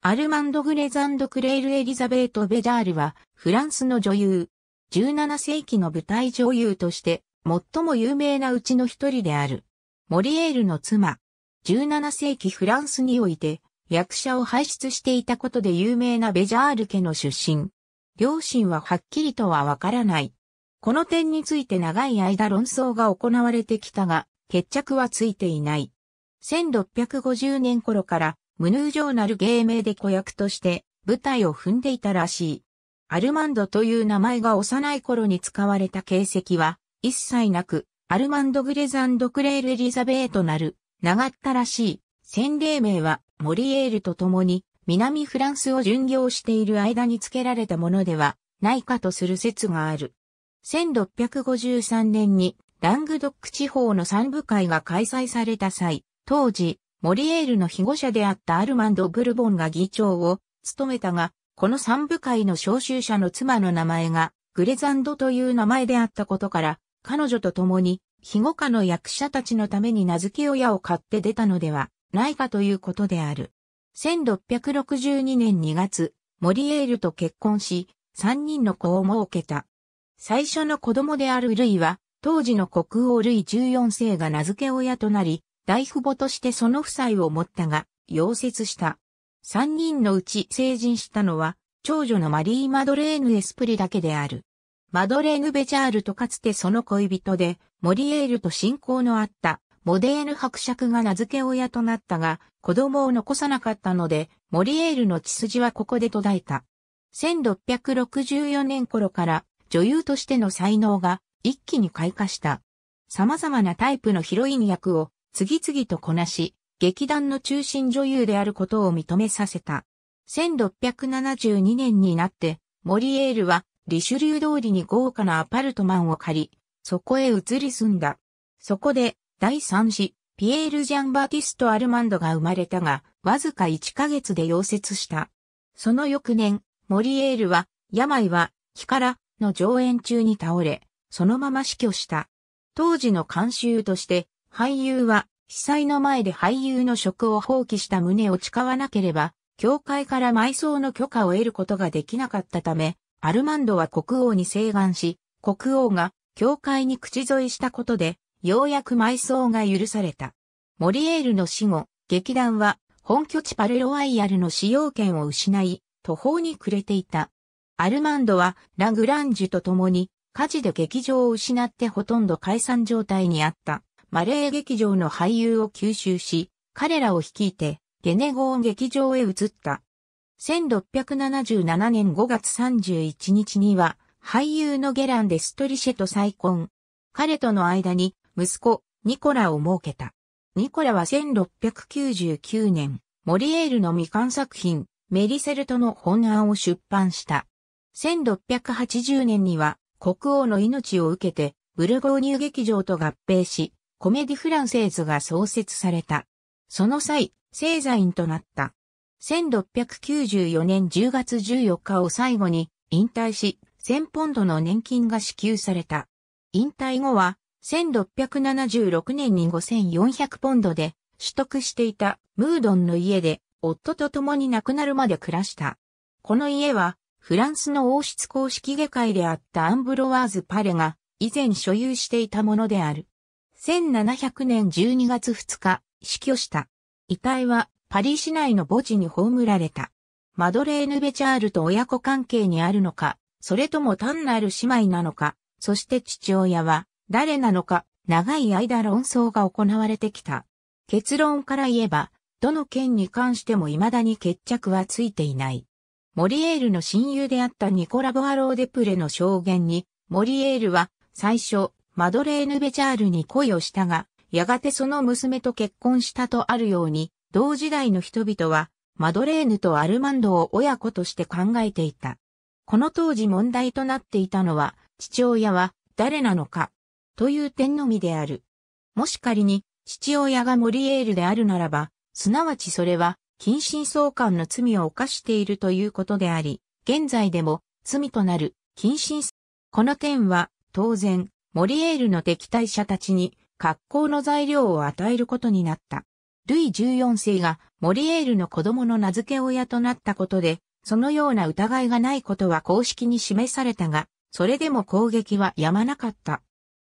アルマンド・グレザンド・クレイル・エリザベート・ベダールは、フランスの女優。17世紀の舞台女優として、最も有名なうちの一人である。モリエールの妻。17世紀フランスにおいて、役者を輩出していたことで有名なベジャール家の出身。両親ははっきりとはわからない。この点について長い間論争が行われてきたが、決着はついていない。1650年頃からムヌージョーナル芸名で子役として舞台を踏んでいたらしい。アルマンドという名前が幼い頃に使われた形跡は一切なく、アルマンド・グレザンド・クレール・エリザベートなる、長ったらしい。洗礼名はモリエールと共に南フランスを巡業している間に付けられたものではないかとする説がある。1653年にラングドック地方の三部会が開催された際、当時モリエールの被護者であったアルマンド・ブルボンが議長を務めたが、この三部会の召集者の妻の名前がグレザンドという名前であったことから、彼女と共に庇護家の役者たちのために名付け親を買って出たのではないかということである。1662年2月、モリエールと結婚し、3人の子を設けた。最初の子供であるルイは、当時の国王ルイ14世が名付け親となり、大父母としてその夫妻を持ったが、溶接した。三人のうち成人したのは、長女のマリー・マドレーヌ・エスプリだけである。マドレーヌ・ベチャールとかつてその恋人で、モリエールと親交のあった、モデーヌ伯爵が名付け親となったが、子供を残さなかったので、モリエールの血筋はここで途絶えた。1664年頃から女優としての才能が一気に開花した。様々なタイプのヒロイン役を次々とこなし、劇団の中心女優であることを認めさせた。1672年になって、モリエールは、リシュリュー通りに豪華なアパルトマンを借り、そこへ移り住んだ。そこで、第三子、ピエール・ジャン・バーティスト・アルマンドが生まれたが、わずか1ヶ月で溶接した。その翌年、モリエールは、病は、気からの上演中に倒れ、そのまま死去した。当時の慣習として、俳優は、被災の前で俳優の職を放棄した旨を誓わなければ、教会から埋葬の許可を得ることができなかったため、アルマンドは国王に請願し、国王が教会に口添えしたことで、ようやく埋葬が許された。モリエールの死後、劇団は本拠地パレロワイヤルの使用権を失い、途方に暮れていた。アルマンドはラグランジュと共に火事で劇場を失ってほとんど解散状態にあった。マレー劇場の俳優を吸収し、彼らを率いて、ゲネゴーン劇場へ移った。1677年5月31日には、俳優のゲランデ・ストリシェと再婚。彼との間に、息子、ニコラを設けた。ニコラは1699年、モリエールの未完作品、メリセルトの本案を出版した。1680年には、国王の命を受けて、ブルゴーニュ劇場と合併し、コメディフランセーズが創設された。その際、製座員となった。1694年10月14日を最後に引退し、1000ポンドの年金が支給された。引退後は、1676年に5400ポンドで取得していたムードンの家で夫と共に亡くなるまで暮らした。この家はフランスの王室公式外科医であったアンブロワーズ・パレが以前所有していたものである。1700年12月2日、死去した。遺体はパリ市内の墓地に葬られた。マドレーヌ・ベチャールと親子関係にあるのか、それとも単なる姉妹なのか、そして父親は誰なのか、長い間論争が行われてきた。結論から言えば、どの件に関しても未だに決着はついていない。モリエールの親友であったニコラ・ボアロー・デプレの証言に、モリエールは最初、マドレーヌ・ベチャールに恋をしたが、やがてその娘と結婚したとあるように、同時代の人々は、マドレーヌとアルマンドを親子として考えていた。この当時問題となっていたのは、父親は誰なのか、という点のみである。もし仮に、父親がモリエールであるならば、すなわちそれは、近親相関の罪を犯しているということであり、現在でも、罪となる、近親、この点は、当然、モリエールの敵対者たちに格好の材料を与えることになった。ルイ14世がモリエールの子供の名付け親となったことで、そのような疑いがないことは公式に示されたが、それでも攻撃はやまなかった。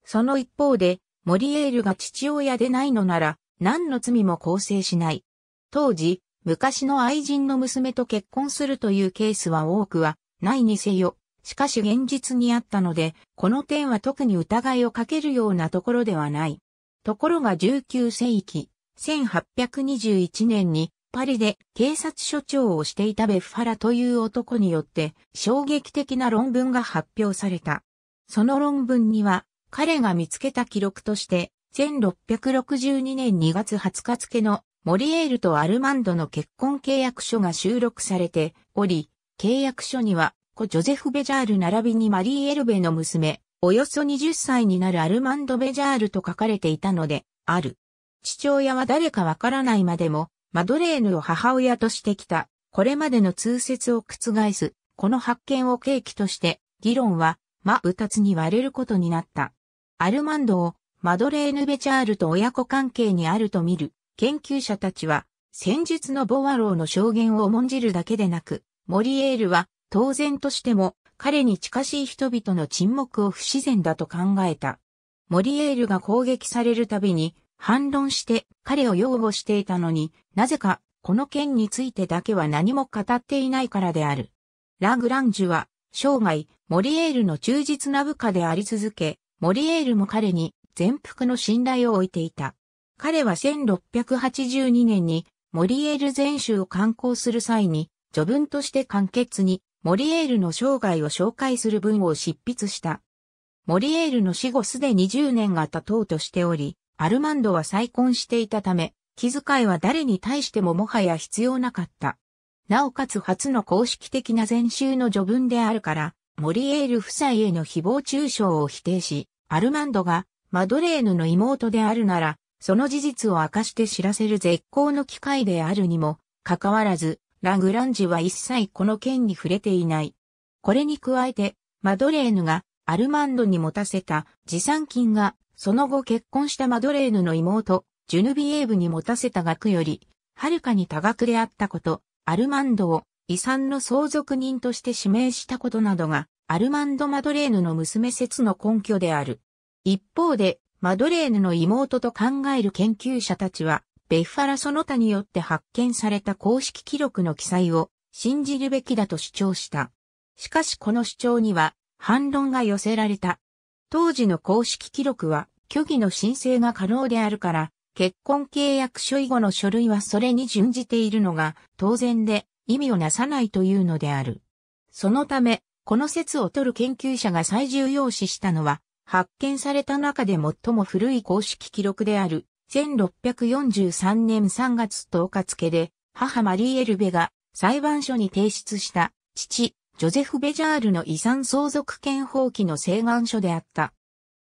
その一方で、モリエールが父親でないのなら、何の罪も構成しない。当時、昔の愛人の娘と結婚するというケースは多くは、ないにせよ、しかし現実にあったので、この点は特に疑いをかけるようなところではない。ところが19世紀、1821年にパリで警察署長をしていたベッファラという男によって衝撃的な論文が発表された。その論文には彼が見つけた記録として1662年2月20日付のモリエールとアルマンドの結婚契約書が収録されており、契約書には子ジョゼフ・ベジャール並びにマリー・エルベの娘、およそ20歳になるアルマンド・ベジャールと書かれていたので、ある。父親は誰かわからないまでも、マドレーヌを母親としてきた、これまでの通説を覆す、この発見を契機として、議論は、ま、二つに割れることになった。アルマンドを、マドレーヌ・ベチャールと親子関係にあると見る、研究者たちは、先日のボワローの証言を重んじるだけでなく、モリエールは、当然としても彼に近しい人々の沈黙を不自然だと考えた。モリエールが攻撃されるたびに反論して彼を擁護していたのになぜかこの件についてだけは何も語っていないからである。ラグランジュは生涯モリエールの忠実な部下であり続け、モリエールも彼に全幅の信頼を置いていた。彼は1682年にモリエール全州を観光する際に、序文として簡潔に、モリエールの生涯を紹介する文を執筆した。モリエールの死後すでに0年が経とうとしており、アルマンドは再婚していたため、気遣いは誰に対してももはや必要なかった。なおかつ初の公式的な前週の序文であるから、モリエール夫妻への誹謗中傷を否定し、アルマンドがマドレーヌの妹であるなら、その事実を明かして知らせる絶好の機会であるにも、かかわらず、ラグランジは一切この件に触れていない。これに加えて、マドレーヌがアルマンドに持たせた持参金が、その後結婚したマドレーヌの妹、ジュヌビエーブに持たせた額より、はるかに多額であったこと、アルマンドを遺産の相続人として指名したことなどが、アルマンド・マドレーヌの娘説の根拠である。一方で、マドレーヌの妹と考える研究者たちは、ベッファラその他によって発見された公式記録の記載を信じるべきだと主張した。しかしこの主張には反論が寄せられた。当時の公式記録は虚偽の申請が可能であるから、結婚契約書以後の書類はそれに準じているのが当然で意味をなさないというのである。そのため、この説を取る研究者が最重要視したのは、発見された中で最も古い公式記録である1643年3月10日付で、母マリーエルベが裁判所に提出した父、ジョゼフ・ベジャールの遺産相続権放棄の請願書であった。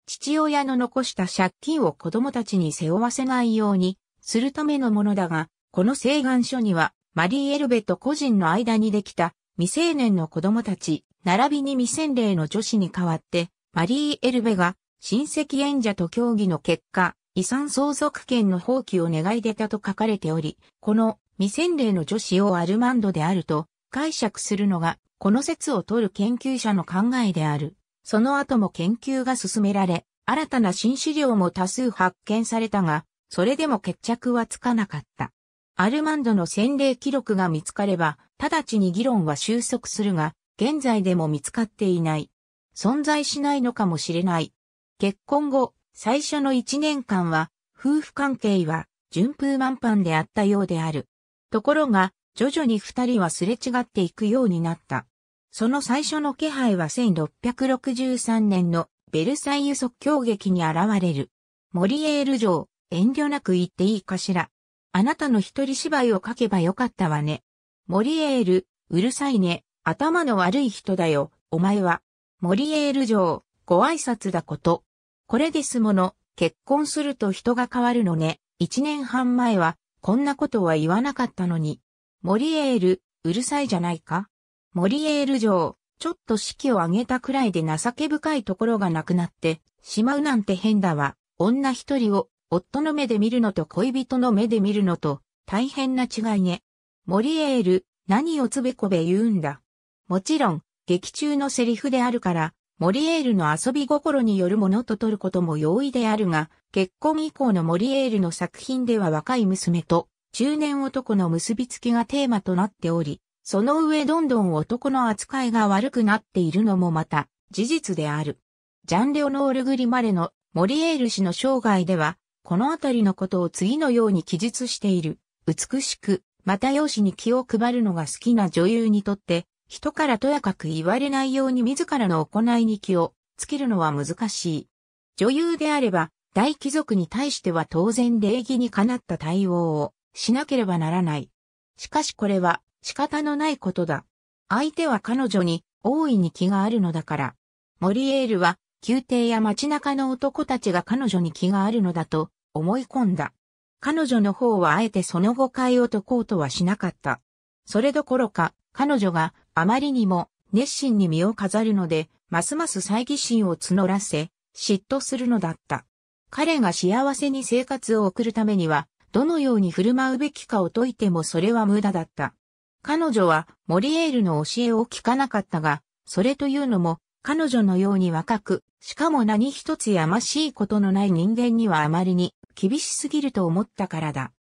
父親の残した借金を子供たちに背負わせないようにするためのものだが、この請願書には、マリー・エルベと個人の間にできた未成年の子供たち、並びに未洗礼の女子に代わって、マリー・エルベが親戚縁者と協議の結果、遺産相続権の放棄を願い出たと書かれており、この未洗礼の女子をアルマンドであると解釈するのが、この説を取る研究者の考えである。その後も研究が進められ、新たな新資料も多数発見されたが、それでも決着はつかなかった。アルマンドの洗礼記録が見つかれば、直ちに議論は収束するが、現在でも見つかっていない。存在しないのかもしれない。結婚後、最初の1年間は、夫婦関係は順風満帆であったようである。ところが、徐々に二人はすれ違っていくようになった。その最初の気配は1663年のベルサイユ即興劇に現れる。モリエール城、遠慮なく言っていいかしら。あなたの一人芝居を書けばよかったわね。モリエール、うるさいね、頭の悪い人だよ、お前は。モリエール城、ご挨拶だこと。これですもの、結婚すると人が変わるのね。一年半前は、こんなことは言わなかったのに。モリエール、うるさいじゃないか。モリエール城、ちょっと式を上げたくらいで情け深いところがなくなって、しまうなんて変だわ。女一人を、夫の目で見るのと恋人の目で見るのと、大変な違いね。モリエール、何をつべこべ言うんだ。もちろん、劇中のセリフであるから、モリエールの遊び心によるものと取ることも容易であるが、結婚以降のモリエールの作品では若い娘と中年男の結びつきがテーマとなっており、その上どんどん男の扱いが悪くなっているのもまた事実である。ジャン・レオノール・グリマレのモリエール氏の生涯では、このあたりのことを次のように記述している。美しく、また容姿に気を配るのが好きな女優にとって、人からとやかく言われないように自らの行いに気をつけるのは難しい。女優であれば、大貴族に対しては当然礼儀にかなった対応をしなければならない。しかしこれは仕方のないことだ。相手は彼女に大いに気があるのだから。モリエールは宮廷や街中の男たちが彼女に気があるのだと思い込んだ。彼女の方はあえてその誤解を解こうとはしなかった。それどころか彼女があまりにも熱心に身を飾るので、ますます猜疑心を募らせ、嫉妬するのだった。彼が幸せに生活を送るためには、どのように振る舞うべきかを解いてもそれは無駄だった。彼女はモリエールの教えを聞かなかったが、それというのも、彼女のように若く、しかも何一つやましいことのない人間にはあまりに厳しすぎると思ったからだ。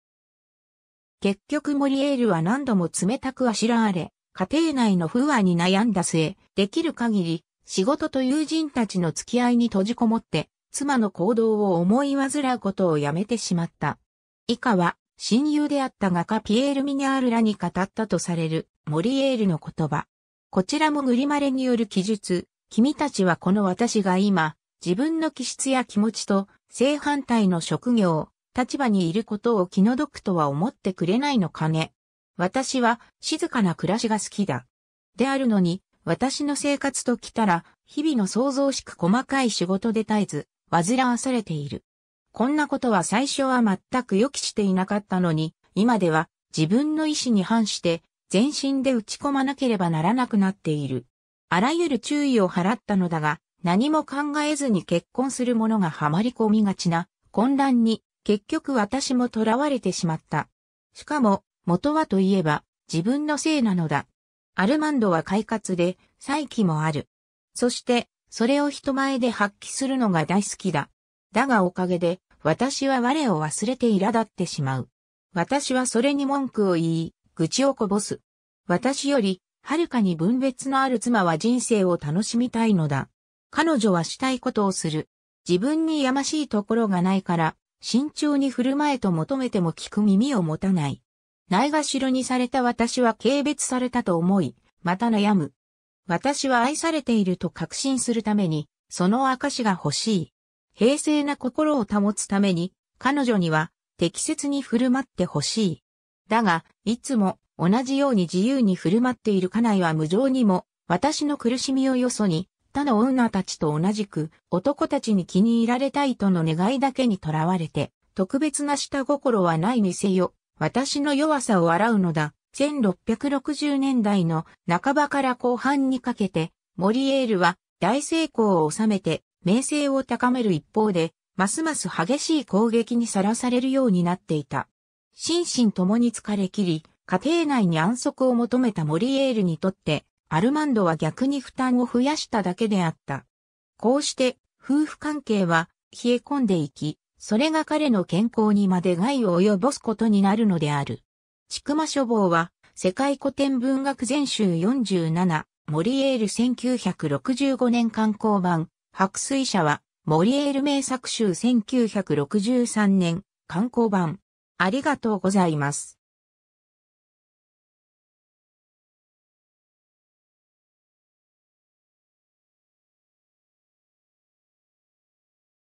結局モリエールは何度も冷たくあしらわれ、家庭内の不和に悩んだ末、できる限り、仕事と友人たちの付き合いに閉じこもって、妻の行動を思い煩うことをやめてしまった。以下は、親友であった画家ピエール・ミニャールらに語ったとされる、モリエールの言葉。こちらもグリマレによる記述、君たちはこの私が今、自分の気質や気持ちと正反対の職業、立場にいることを気の毒とは思ってくれないのかね。私は静かな暮らしが好きだ。であるのに、私の生活と来たら、日々の想像しく細かい仕事で絶えず、煩わされている。こんなことは最初は全く予期していなかったのに、今では自分の意思に反して、全身で打ち込まなければならなくなっている。あらゆる注意を払ったのだが、何も考えずに結婚する者がはまり込みがちな混乱に結局私も囚われてしまった。しかも元はといえば、自分のせいなのだ。アルマンドは快活で、再起もある。そして、それを人前で発揮するのが大好きだ。だがおかげで、私は我を忘れて苛立ってしまう。私はそれに文句を言い、愚痴をこぼす。私より、はるかに分別のある妻は人生を楽しみたいのだ。彼女はしたいことをする。自分にやましいところがないから、慎重に振る舞えと求めても聞く耳を持たない。ないがしろにされた私は軽蔑されたと思い、また悩む。私は愛されていると確信するために、その証が欲しい。平静な心を保つために、彼女には適切に振る舞ってほしい。だが、いつも同じように自由に振る舞っている家内は無情にも、私の苦しみをよそに、他の女たちと同じく男たちに気に入られたいとの願いだけにとらわれて、特別な下心はない店よ、私の弱さを洗うのだ。1660年代の半ばから後半にかけて、モリエールは大成功を収めて名声を高める一方で、ますます激しい攻撃にさらされるようになっていた。心身ともに疲れ切り、家庭内に安息を求めたモリエールにとって、アルマンドは逆に負担を増やしただけであった。こうして、夫婦関係は冷え込んでいき、それが彼の健康にまで害を及ぼすことになるのである。ちくま書房は、世界古典文学全集47、モリエール1965年刊行版、白水社は、モリエール名作集1963年、刊行版。ありがとうございます。